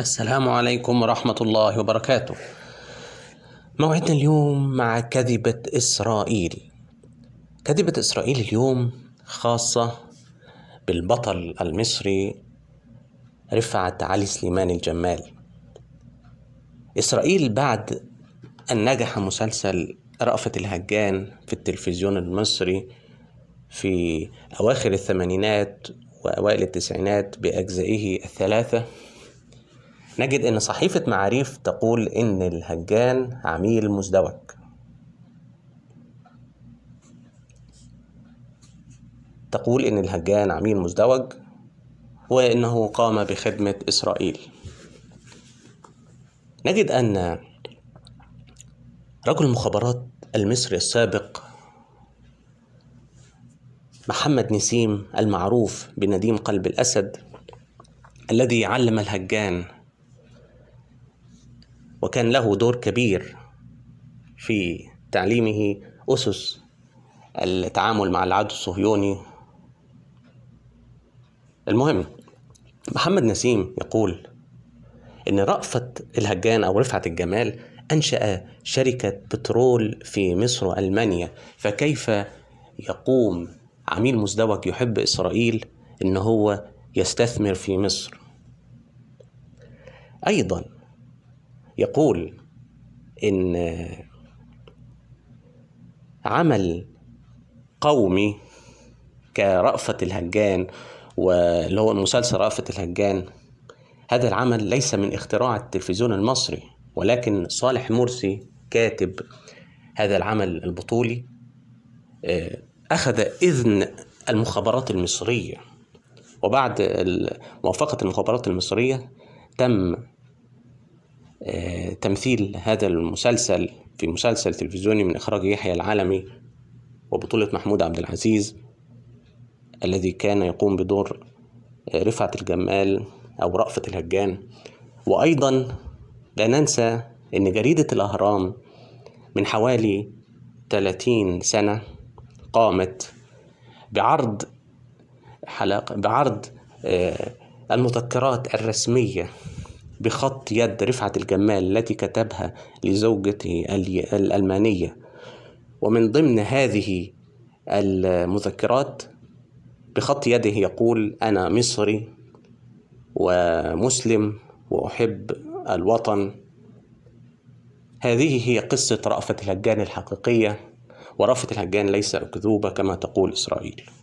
السلام عليكم ورحمة الله وبركاته موعدنا اليوم مع كذبة إسرائيل كذبة إسرائيل اليوم خاصة بالبطل المصري رفعت علي سليمان الجمال إسرائيل بعد أن نجح مسلسل رأفت الهجان في التلفزيون المصري في أواخر الثمانينات وأوائل التسعينات بأجزائه الثلاثة نجد أن صحيفة معاريف تقول أن الهجان عميل مزدوج تقول أن الهجان عميل مزدوج وأنه قام بخدمة إسرائيل نجد أن رجل المخابرات المصري السابق محمد نسيم المعروف بنديم قلب الأسد الذي علم الهجان وكان له دور كبير في تعليمه أسس التعامل مع العدو الصهيوني المهم محمد نسيم يقول إن رأفت الهجان أو رفعت الجمال أنشأ شركة بترول في مصر وألمانيا فكيف يقوم عميل مزدوج يحب إسرائيل إن هو يستثمر في مصر أيضا يقول إن عمل قومي كرأفة الهجان واللي هو مسلسل رأفة الهجان هذا العمل ليس من اختراع التلفزيون المصري ولكن صالح مرسي كاتب هذا العمل البطولي آه، أخذ إذن المخابرات المصرية وبعد موافقة المخابرات المصرية تم تمثيل هذا المسلسل في مسلسل تلفزيوني من إخراج يحيى العالمي وبطولة محمود عبد العزيز الذي كان يقوم بدور آه، رفعة الجمال أو رأفت الهجان وأيضا لا ننسى أن جريدة الأهرام من حوالي 30 سنة قامت بعرض حلقة بعرض آه، المذكرات الرسمية بخط يد رفعت الجمال التي كتبها لزوجته الألمانية ومن ضمن هذه المذكرات بخط يده يقول أنا مصري ومسلم وأحب الوطن هذه هي قصة رأفت الهجان الحقيقية ورأفت الهجان ليس أكذوبة كما تقول إسرائيل